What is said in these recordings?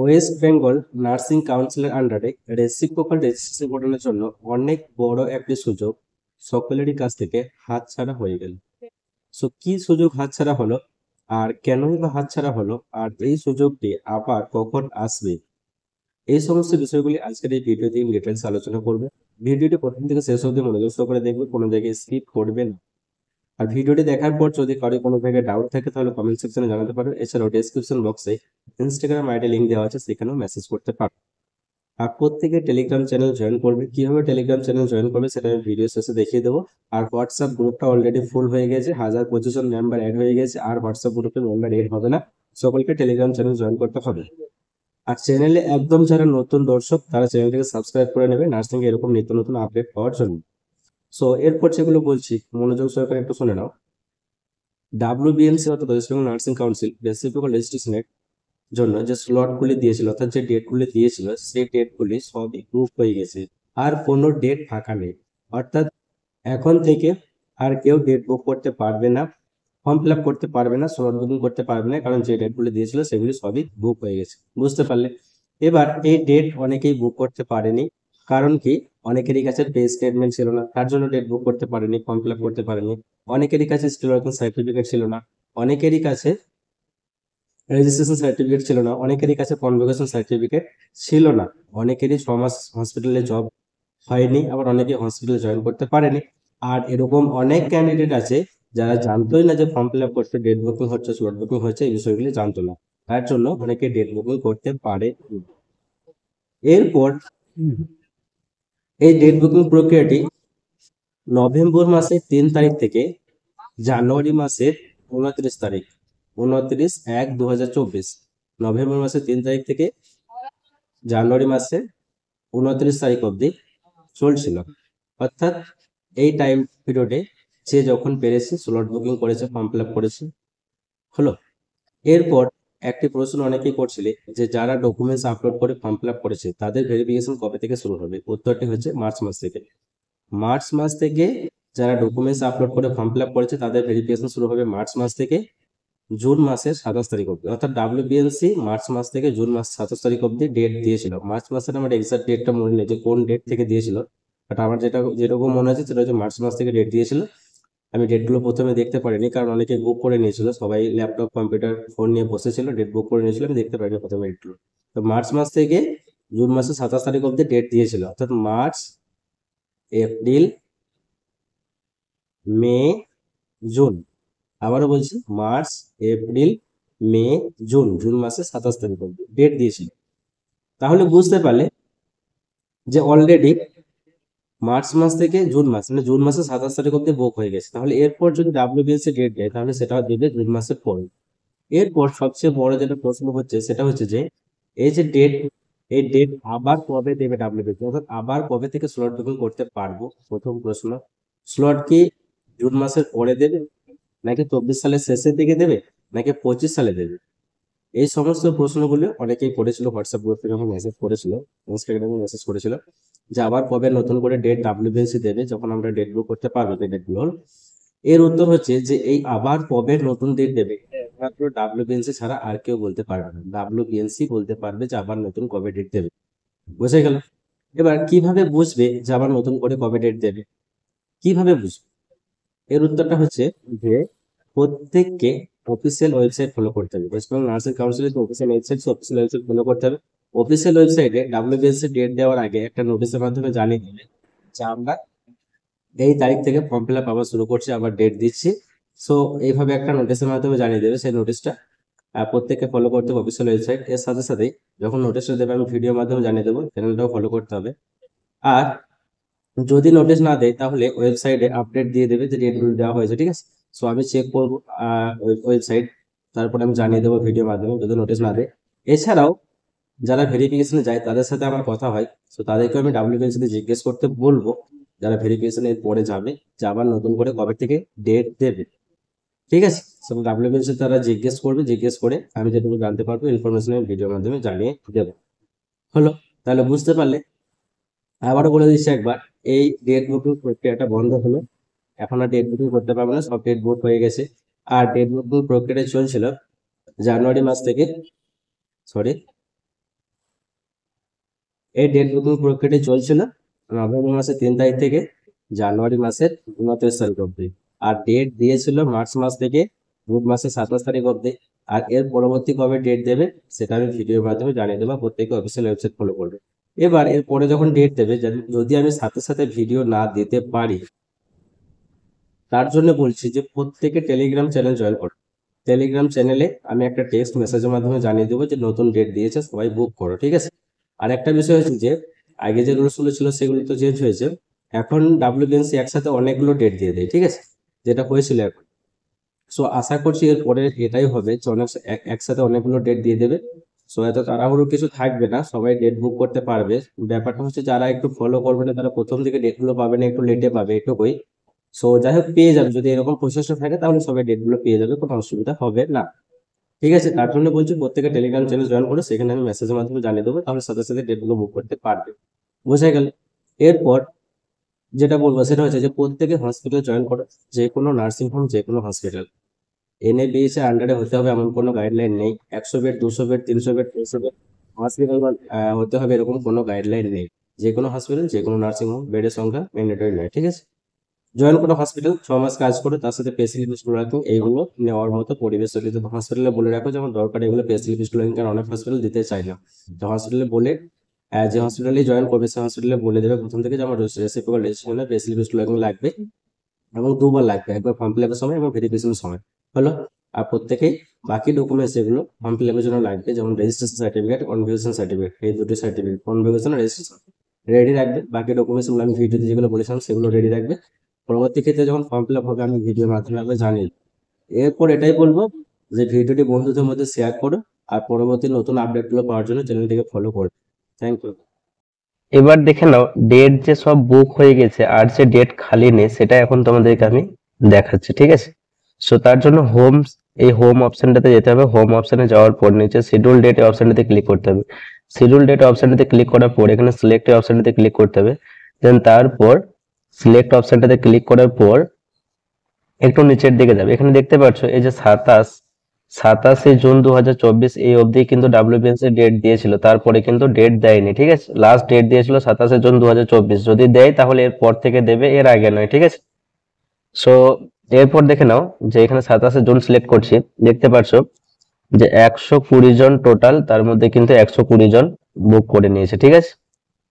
West Bengal nursing কাউন্সিলের আন্ডারে reciprocal registration ঘটানোর জন্য অনেক বড় একটি সুযোগ সকলেরই কাছ থেকে হাতছাড়া হয়ে গেল সো কি সুযোগ হাতছাড়া হলো আর কেনই বা হাতছাড়া হলো আর এই সুযোগটি আবার কখন আসবে এই সমস্ত বিষয়গুলি আজকের এই ভিডিওতে ডিটেলস আলোচনা করবে ভিডিওটি প্রথম থেকে শেষ অবধি মনোযোগ করে দেখবে কোনো জায়গায় স্কিপ করবে না আর ভিডিওটি দেখার পর যদি কারো কোনো জায়গায় ডাউট থাকে তাহলে কমেন্ট সেকশনে জানাতে পারো এছাড়াও ডেসক্রিপশন বক্সে ইনস্টাগ্রাম আইডি লিঙ্ক দেওয়া আছে সেখানেও মেসেজ করতে পারো আর প্রত্যেকে টেলিগ্রাম চ্যানেল জয়েন করবে কিভাবে টেলিগ্রাম চ্যানেল জয়েন করবে সেটা আমি ভিডিও শেষে দেখিয়ে দেবো আর হোয়াটসঅ্যাপ গ্রুপটা অলরেডি ফুল হয়ে গেছে হাজার পঁচিশ জন মেম্বার অ্যাড হয়ে গেছে আর হোয়াটসঅ্যাপ গ্রুপে মেম্বার অ্যাড হবে না সকলকে টেলিগ্রাম চ্যানেল জয়েন করতে হবে আর চ্যানেলে একদম যারা নতুন দর্শক তারা চ্যানেলটিকে সাবস্ক্রাইব করে নেবে নার্সিংয়ে এরকম নিত্য নতুন আপডেট পাওয়ার জন্য সো এরপর যেগুলো বলছি মনোযোগ সরকার একটু শুনে নাও ডাব্লিউবিএনসি অর্থাৎ বেঙ্গল নার্সিং কাউন্সিল বেসিফিক রেজিস্ট্রেশনের জন্য যে স্লটগুলি দিয়েছিল অর্থাৎ যে ডেটগুলি দিয়েছিল সেই ডেটগুলি সবই গ্রুপ হয়ে গেছে আর কোনো ডেট ফাঁকা নেই অর্থাৎ এখন থেকে আর কেউ ডেট বুক করতে পারবে না ফর্ম ফিল আপ করতে পারবে না স্লট বুকিং করতে পারবে না কারণ যে ডেটগুলি দিয়েছিল সেগুলি সবই বুক হয়ে গেছে বুঝতে পারলে এবার এই ডেট অনেকেই বুক করতে পারেনি কারণ কি অনেকেরই কাছে পে স্টেটমেন্ট ছিল না তার জন্য ডেট বুক করতে পারেনি ফর্ম ফিল করতে পারেনি অনেকেরই কাছে স্টেলার সার্টিফিকেট ছিল না অনেকেরই কাছে রেজিস্ট্রেশন সার্টিফিকেট ছিল না অনেকেরই কাছে কনভোকেশন সার্টিফিকেট ছিল না অনেকেরই মাস হসপিটালে জব হয়নি আবার অনেকে হসপিটালে জয়েন করতে পারেনি আর এরকম অনেক ক্যান্ডিডেট আছে যারা জানতোই না যে ফর্ম ফিল আপ করতে ডেট বুকিং হচ্ছে স্লট বুকিং হচ্ছে এই বিষয়গুলি জানতো না তার জন্য অনেকে ডেট বুকিং করতে পারে এরপর এই ডেট বুকিং প্রক্রিয়াটি নভেম্বর মাসের তিন তারিখ থেকে জানুয়ারি মাসের উনত্রিশ তারিখ উনত্রিশ এক দু নভেম্বর মাসের তিন তারিখ থেকে জানুয়ারি মাসে উনত্রিশ তারিখ অবধি চলছিল অর্থাৎ এই টাইম পিরিয়ডে সে যখন পেরেছে স্লট বুকিং করেছে ফর্ম ফিল আপ করেছে হলো এরপর একটি প্রশ্ন অনেকেই করছিলে যে যারা ডকুমেন্টস আপলোড করে ফর্ম ফিল করেছে তাদের ভেরিফিকেশন কবে থেকে শুরু হবে উত্তরটি হচ্ছে মার্চ মাস থেকে মার্চ মাস থেকে যারা ডকুমেন্টস আপলোড করে ফর্ম ফিল করেছে তাদের ভেরিফিকেশন শুরু হবে মার্চ মাস থেকে জুন মাসের সাতাশ তারিখ অব্দি অর্থাৎ ডাব্লিউবিএলসি মার্চ মাস থেকে জুন মাস সাতাশ তারিখ অব্দি ডেট দিয়েছিল মার্চ মাসের আমার এক্সাক্ট ডেটটা মনে নেই যে কোন ডেট থেকে দিয়েছিল বাট আমার যেটা যেরকম মনে আছে সেটা হচ্ছে মার্চ মাস থেকে ডেট দিয়েছিল আমি ডেটগুলো প্রথমে দেখতে পারিনি কারণ অনেকে বুক করে নিয়েছিল সবাই ল্যাপটপ কম্পিউটার ফোন নিয়ে বসেছিল ডেট বুক করে নিয়েছিল আমি দেখতে পারিনি প্রথমে ডেটগুলো তো মার্চ মাস থেকে জুন মাসের সাতাশ তারিখ অব্দি ডেট দিয়েছিল অর্থাৎ মার্চ এপ্রিল মে জুন আবারও বলছি March April May June June মাসের সাতাশ তারিখ অব্দি ডেট দিয়েছিল তাহলে বুঝতে পারলে যে অলরেডি মার্চ মাস থেকে জুন মাস মানে জুন মাসে সাতাশ তারিখ অব্দি বুক হয়ে গেছে তাহলে এরপর যদি এর ডেট দেয় তাহলে সেটা দেবে জুন মাসের পর এরপর সবচেয়ে বড় যেটা প্রশ্ন হচ্ছে সেটা হচ্ছে যে এই যে ডেট এই ডেট আবার কবে দেবে ডাব্লিউবিএস অর্থাৎ আবার কবে থেকে স্লট বুকিং করতে পারবো প্রথম প্রশ্ন স্লট কি জুন মাসের পরে দেবে নাকি চব্বিশ সালের শেষের দিকে দেবে নাকি পঁচিশ সালে দেবে এই সমস্ত প্রশ্নগুলো অনেকেই করেছিল হোয়াটসঅ্যাপ গ্রুপ থেকে আমার মেসেজ করেছিল ইনস্টাগ্রামে মেসেজ করেছিল যে আবার কবে নতুন করে ডেট ডাব্লিউবিএসি দেবে যখন আমরা ডেট বুক করতে পারবো ডেটগুলোর এর উত্তর হচ্ছে যে এই আবার কবে নতুন ডেট দেবে একমাত্র ডাব্লিউবিএনসি ছাড়া আর কেউ বলতে পারবে না ডাব্লিউবিএনসি বলতে পারবে যে আবার নতুন কবে ডেট দেবে বুঝে গেল এবার কিভাবে বুঝবে যে আবার নতুন করে কবে ডেট দেবে কিভাবে বুঝবে এর উত্তরটা হচ্ছে যে প্রত্যেককে অফিসিয়াল ওয়েবসাইট ফলো করতে হবে ওয়েস্ট বেঙ্গল নার্সিং কাউন্সিলের official website official website follow করতে হবে অফিসিয়াল ওয়েবসাইটে ডাব্লিউবিএসসি ডেট দেওয়ার আগে একটা নোটিসের মাধ্যমে জানিয়ে দেবেন যে আমরা এই তারিখ থেকে ফর্ম ফিল আপ আবার শুরু করছি আবার ডেট দিচ্ছি সো এইভাবে একটা নোটিসের মাধ্যমে জানিয়ে দেবে সেই নোটিশটা প্রত্যেককে ফলো করতে হবে অফিসিয়াল ওয়েবসাইট এর সাথে সাথেই যখন নোটিশটা দেবে আমি ভিডিওর মাধ্যমে জানিয়ে দেবো চ্যানেলটাও ফলো করতে হবে আর যদি নোটিশ না দেয় তাহলে ওয়েবসাইটে আপডেট দিয়ে দেবে যে ডেটগুলো দেওয়া হয়েছে ঠিক আছে সো আমি চেক করবো ওয়েবসাইট তারপরে আমি জানিয়ে দেবো ভিডিওর মাধ্যমে যদি নোটিশ না দেয় এছাড়াও যারা ভেরিফিকেশনে যায় তাদের সাথে আমার কথা হয় সো তাদেরকে আমি ডাব্লিউবিএল সাথে জিজ্ঞেস করতে বলবো যারা ভেরিফিকেশন এর পরে যাবে যে আবার নতুন করে কবে থেকে ডেট দেবে ঠিক আছে সব ডাব্লিউবিএল তারা জিজ্ঞেস করবে জিজ্ঞেস করে আমি যেটুকু জানতে পারবো ইনফরমেশন ভিডিওর মাধ্যমে জানিয়ে দেবো হলো তাহলে বুঝতে পারলে আবারও বলে দিচ্ছি একবার এই ডেট বুকিং প্রক্রিয়াটা বন্ধ হলো এখন আর ডেট বুকিং করতে পারবো না সব ডেট বুক হয়ে গেছে আর ডেট বুকিং প্রক্রিয়াটা চলছিল জানুয়ারি মাস থেকে সরি এই ডেট বুকিং প্রক্রিয়াটি চলছিল নভেম্বর মাসের তিন তারিখ থেকে জানুয়ারি মাসের উনত্রিশ তারিখ অব্দি আর ডেট দিয়েছিল মার্চ মাস থেকে বুধ মাসের সাতাশ তারিখ অব্দি আর এর পরবর্তী কবে ডেট দেবে সেটা আমি ভিডিওর মাধ্যমে জানিয়ে দেবো প্রত্যেকে অফিসিয়াল ওয়েবসাইট ফলো করবে এবার এর পরে যখন ডেট দেবে যদি আমি সাথে সাথে ভিডিও না দিতে পারি তার জন্য বলছি যে প্রত্যেকে টেলিগ্রাম চ্যানেল জয়েন করো টেলিগ্রাম চ্যানেলে আমি একটা টেক্সট মেসেজের মাধ্যমে জানিয়ে দেবো যে নতুন ডেট দিয়েছে সবাই বুক করো ঠিক আছে আর একটা বিষয় হচ্ছে যে আগে যে রুলসগুলো ছিল সেগুলো তো চেঞ্জ হয়েছে এখন ডাব্লিউবিএনসি একসাথে অনেকগুলো ডেট দিয়ে দেয় ঠিক আছে যেটা হয়েছিল এখন সো আশা করছি এর পরে এটাই হবে যে অনেক একসাথে অনেকগুলো ডেট দিয়ে দেবে সো এত তাড়াহুড়ো কিছু থাকবে না সবাই ডেট বুক করতে পারবে ব্যাপারটা হচ্ছে যারা একটু ফলো করবে না তারা প্রথম দিকে ডেটগুলো পাবে না একটু লেটে পাবে এটুকুই সো যাই হোক পেয়ে যাবে যদি এরকম প্রসেসটা থাকে তাহলে সবাই ডেটগুলো পেয়ে যাবে কোনো অসুবিধা হবে না ঠিক আছে তার জন্য বলছি প্রত্যেকে টেলিগ্রাম চ্যানেল জয়েন করে সেখানে আমি মেসেজের মাধ্যমে জানিয়ে দেবো তাহলে সাথে সাথে ডেটগুলো বুক করতে পারবে বোঝা গেল এরপর যেটা বলবো সেটা হচ্ছে যে প্রত্যেকে হসপিটাল জয়েন করে যে কোনো নার্সিং হোম যে কোনো হসপিটাল এনএবিএস বিএসএ আন্ডারে হতে হবে এমন কোনো গাইডলাইন নেই একশো বেড দুশো বেড তিনশো বেড তিনশো বেড হসপিটাল হতে হবে এরকম কোনো গাইডলাইন নেই যে কোনো হসপিটাল যে কোনো নার্সিং হোম বেডের সংখ্যা ম্যান্ডেটরি নয় ঠিক আছে জয়েন কোনো হসপিটাল ছ মাস কাজ করে তার সাথে পে স্লিপ এইগুলো নেওয়ার মতো পরিবেশ তৈরি হসপিটালে বলে রাখো যেমন দরকার এগুলো পে স্লিপ কারণ অনেক হসপিটাল দিতে চাই না তো হসপিটালে বলে যে হসপিটালে জয়েন করবে সে হসপিটালে বলে দেবে প্রথম থেকে যে আমার রেসিপিকাল রেজিস্ট্রেশনে পে স্লিপ লাগবে এবং দুবার লাগবে একবার ফর্ম ফিল আপের সময় এবং ভেরিফিকেশনের সময় হলো আর প্রত্যেকেই বাকি ডকুমেন্টস এগুলো ফর্ম ফিল আপের জন্য লাগবে যেমন রেজিস্ট্রেশন সার্টিফিকেট কনভিকেশন সার্টিফিকেট এই দুটি সার্টিফিকেট কনভিকেশন রেজিস্ট্রেশন রেডি রাখবে বাকি ডকুমেন্টসগুলো আমি ভিডিওতে যেগুলো বলেছিলাম সেগুলো রেডি রাখবে পরবর্তী ক্ষেত্রে যখন ফর্ম ফিল আপ হবে আমি ভিডিওর মাধ্যমে আগে জানিয়ে এরপর এটাই বলবো যে ভিডিওটি বন্ধুদের মধ্যে শেয়ার করো আর পরবর্তী নতুন আপডেটগুলো পাওয়ার জন্য চ্যানেলটিকে ফলো করো থ্যাংক ইউ এবার দেখে নাও ডেট যে সব বুক হয়ে গেছে আর যে ডেট খালি নেই সেটা এখন তোমাদেরকে আমি দেখাচ্ছি ঠিক আছে সো তার জন্য হোম এই হোম অপশনটাতে যেতে হবে হোম অপশনে যাওয়ার পর নিচে শিডিউল ডেট অপশনটাতে ক্লিক করতে হবে শিডিউল ডেট অপশনটাতে ক্লিক করার পর এখানে সিলেক্ট অপশনটাতে ক্লিক করতে হবে দেন তারপর সিলেক্ট অপশনটাতে ক্লিক করার পর একটু নিচের দিকে যাবে এখানে দেখতে পাচ্ছ এই যে সাতাশ সাতাশে জুন দু এই অবধি কিন্তু ডাব্লিউবিএনসি ডেট দিয়েছিল তারপরে কিন্তু ডেট দেয়নি ঠিক আছে লাস্ট ডেট দিয়েছিল সাতাশে জুন দু যদি দেয় তাহলে এরপর থেকে দেবে এর আগে নয় ঠিক আছে সো এরপর দেখে নাও যে এখানে সাতাশে জুন সিলেক্ট করছি দেখতে পাচ্ছ যে একশো জন টোটাল তার মধ্যে কিন্তু একশো জন বুক করে নিয়েছে ঠিক আছে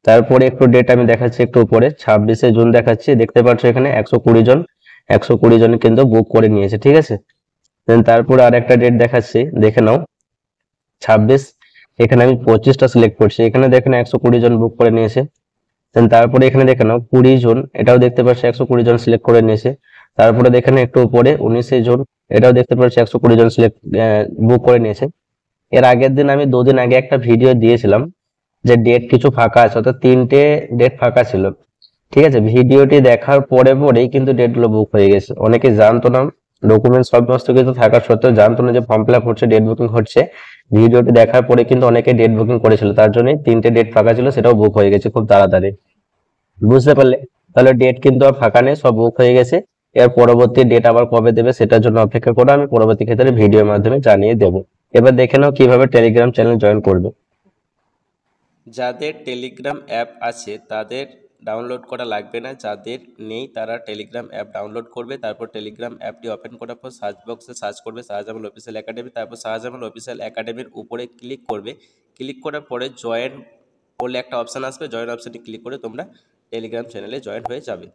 তারপরে একটু ডেট আমি দেখাচ্ছি একটু উপরে ছাব্বিশে জুন দেখাচ্ছি দেখতে পাচ্ছ এখানে একশো কুড়ি জন একশো কুড়ি জন কিন্তু বুক করে নিয়েছে ঠিক আছে দেন তারপরে আর একটা ডেট দেখাচ্ছি দেখে নাও ছাব্বিশ এখানে আমি পঁচিশটা সিলেক্ট করছি এখানে দেখেন একশো কুড়ি জন বুক করে নিয়েছে দেন তারপরে এখানে দেখে নাও কুড়ি জন এটাও দেখতে পাচ্ছি একশো কুড়ি জন সিলেক্ট করে নিয়েছে তারপরে দেখেন একটু উপরে উনিশে জন এটাও দেখতে পাচ্ছি একশো কুড়ি জন সিলেক্ট বুক করে নিয়েছে এর আগের দিন আমি দুদিন আগে একটা ভিডিও দিয়েছিলাম যে ডেট কিছু ফাঁকা আছে অর্থাৎ তিনটে ডেট ফাঁকা ছিল ঠিক আছে ভিডিওটি দেখার পরে পরেই কিন্তু ডেটগুলো বুক হয়ে গেছে অনেকে জানতো না ডকুমেন্ট সমস্ত কিছু থাকা সত্ত্বেও জানতো না যে ফর্ম ফিল হচ্ছে ডেট বুকিং হচ্ছে ভিডিওটি দেখার পরে কিন্তু অনেকে ডেট বুকিং করেছিল তার জন্যই তিনটে ডেট ফাঁকা ছিল সেটাও বুক হয়ে গেছে খুব তাড়াতাড়ি বুঝতে পারলে তাহলে ডেট কিন্তু আর ফাঁকা নেই সব বুক হয়ে গেছে এর পরবর্তী ডেট আবার কবে দেবে সেটার জন্য অপেক্ষা করো আমি পরবর্তী ক্ষেত্রে ভিডিওর মাধ্যমে জানিয়ে দেবো এবার দেখে নাও কিভাবে টেলিগ্রাম চ্যানেল জয়েন করবে যাদের টেলিগ্রাম অ্যাপ আছে তাদের ডাউনলোড করা লাগবে না যাদের নেই তারা টেলিগ্রাম অ্যাপ ডাউনলোড করবে তারপর টেলিগ্রাম অ্যাপটি ওপেন করার পর সার্চ বক্সে সার্চ করবে শাহজামাল অফিসিয়াল একাডেমি তারপর শাহজামাল অফিসিয়াল একাডেমির উপরে ক্লিক করবে ক্লিক করার পরে জয়েন বলে একটা অপশান আসবে জয়েন অপশানটি ক্লিক করে তোমরা টেলিগ্রাম চ্যানেলে জয়েন হয়ে যাবে